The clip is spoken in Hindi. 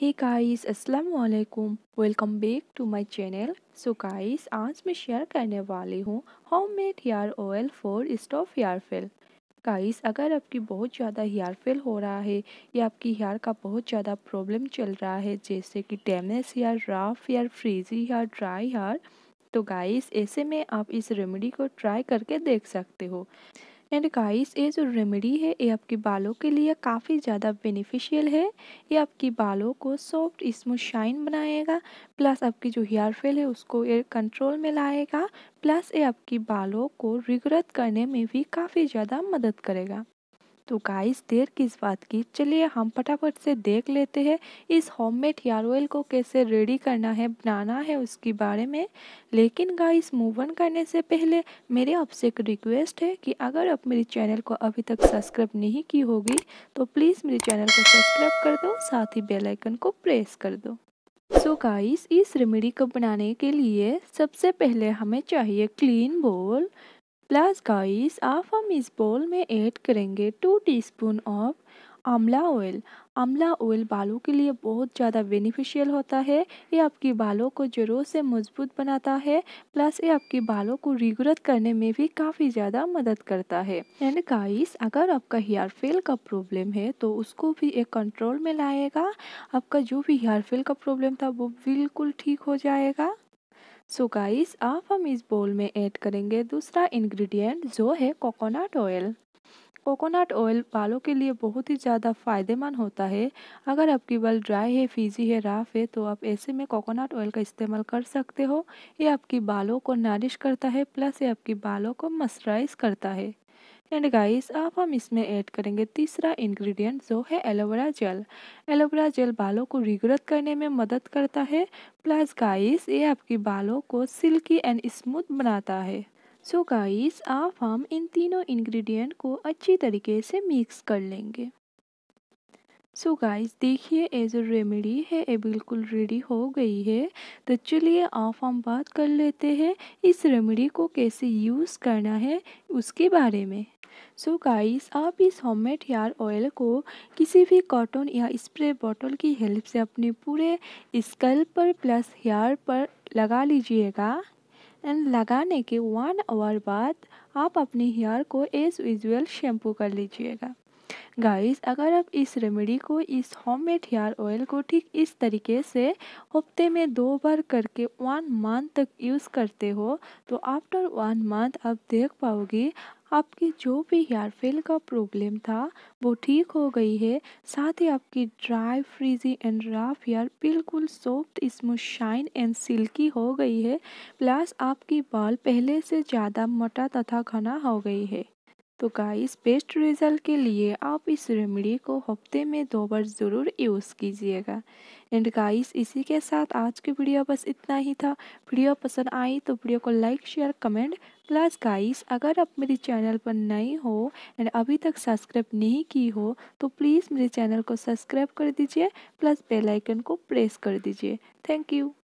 हे गाइस अस्सलाम वालेकुम welcome back to my channel so guys आज मैं शेयर करने वाली हूँ homemade hair oil for stop hair fall guys अगर आपकी बहुत ज़्यादा हेयर फेल हो रहा है या आपकी हेयर का बहुत ज़्यादा प्रॉब्लम चल रहा है जैसे कि damage hair rough hair frizzy hair dry hair तो गाइस ऐसे में आप इस रेमेडी को ट्राई करके देख सकते हो एंड गाइस ये जो रेमेडी है ये आपके बालों के लिए काफ़ी ज़्यादा बेनिफिशियल है ये आपकी बालों को सॉफ्ट स्मूथ शाइन बनाएगा प्लस आपकी जो हेयर फेल है उसको ये कंट्रोल में लाएगा प्लस ये आपकी बालों को रिगरत करने में भी काफ़ी ज़्यादा मदद करेगा तो गाइस देर किस बात की चलिए हम फटाफट से देख लेते हैं इस होममेड हेयर ऑयल को कैसे रेडी करना है बनाना है उसके बारे में लेकिन गाइस मूव ऑन करने से पहले मेरे आपसे एक रिक्वेस्ट है कि अगर आप मेरे चैनल को अभी तक सब्सक्राइब नहीं की होगी तो प्लीज़ मेरे चैनल को सब्सक्राइब कर दो साथ ही बेल आइकन को प्रेस कर दो सो so गाइस इस रेमेडी को बनाने के लिए सबसे पहले हमें चाहिए क्लीन बोल प्लस गाइस आप हम इस बोल में ऐड करेंगे two teaspoon of amla oil amla oil बालों के लिए बहुत ज़्यादा बेनिफिशियल होता है ये आपकी बालों को ज़रूर से मजबूत बनाता है प्लस ये आपकी बालों को रिगुलर करने में भी काफ़ी ज़्यादा मदद करता है एंड गाइस अगर आपका हेयर फेल का प्रॉब्लम है तो उसको भी एक कंट्रोल में लाएगा आपका जो भी हेयर फेल का प्रॉब्लम था वो बिल्कुल ठीक हो जाएगा सो गाइस आप हम इस बोल में ऐड करेंगे दूसरा इंग्रेडिएंट जो है कोकोनट ऑयल कोकोनट ऑयल बालों के लिए बहुत ही ज़्यादा फ़ायदेमंद होता है अगर आपकी बाल ड्राई है फीजी है राफ है तो आप ऐसे में कोकोनट ऑयल का इस्तेमाल कर सकते हो ये आपकी बालों को नारिश करता है प्लस ये आपकी बालों को मस्चराइज करता है एंड गाइस अब हम इसमें ऐड करेंगे तीसरा इंग्रेडिएंट जो है एलोवेरा जेल एलोवेरा जेल बालों को रिग्रोथ करने में मदद करता है प्लस गाइस ये आपके बालों को सिल्की एंड स्मूथ बनाता है सो so गाइस अब हम इन तीनों इंग्रेडिएंट को अच्छी तरीके से मिक्स कर लेंगे सो गाइस देखिए एज अ रेमेडी है ये बिल्कुल रेडी हो गई है तो चलिए आप हम बात कर लेते हैं इस रेमेडी को कैसे यूज़ करना है उसके बारे में सो so गाइस आप इस होममेड हेयर ऑयल को किसी भी कॉटन या स्प्रे बॉटल की हेल्प से अपने पूरे स्कल पर प्लस हेयर पर लगा लीजिएगा एंड लगाने के वन आवर बाद आप अपने हेयर को एज यूजल शैम्पू कर लीजिएगा गाइस अगर आप इस रेमेडी को इस होम मेड हेयर ऑयल को ठीक इस तरीके से हफ्ते में दो बार करके वन मंथ तक यूज़ करते हो तो आफ्टर वन मंथ आप देख पाओगे आपकी जो भी हेयर फेल का प्रॉब्लम था वो ठीक हो गई है साथ ही आपकी dry frizzy and rough hair बिल्कुल soft smooth shine and silky हो गई है प्लस आपकी बाल पहले से ज़्यादा मोटा तथा घना हो गई है तो गाइस बेस्ट रिजल्ट के लिए आप इस रेमेडी को हफ्ते में दो बार ज़रूर यूज़ कीजिएगा एंड गाइस इसी के साथ आज की वीडियो बस इतना ही था वीडियो पसंद आई तो वीडियो को like share comment plus guys अगर आप मेरे चैनल पर नए हो एंड अभी तक सब्सक्राइब नहीं की हो तो प्लीज़ मेरे चैनल को सब्सक्राइब कर दीजिए प्लस बेलाइकन को प्रेस कर दीजिए थैंक यू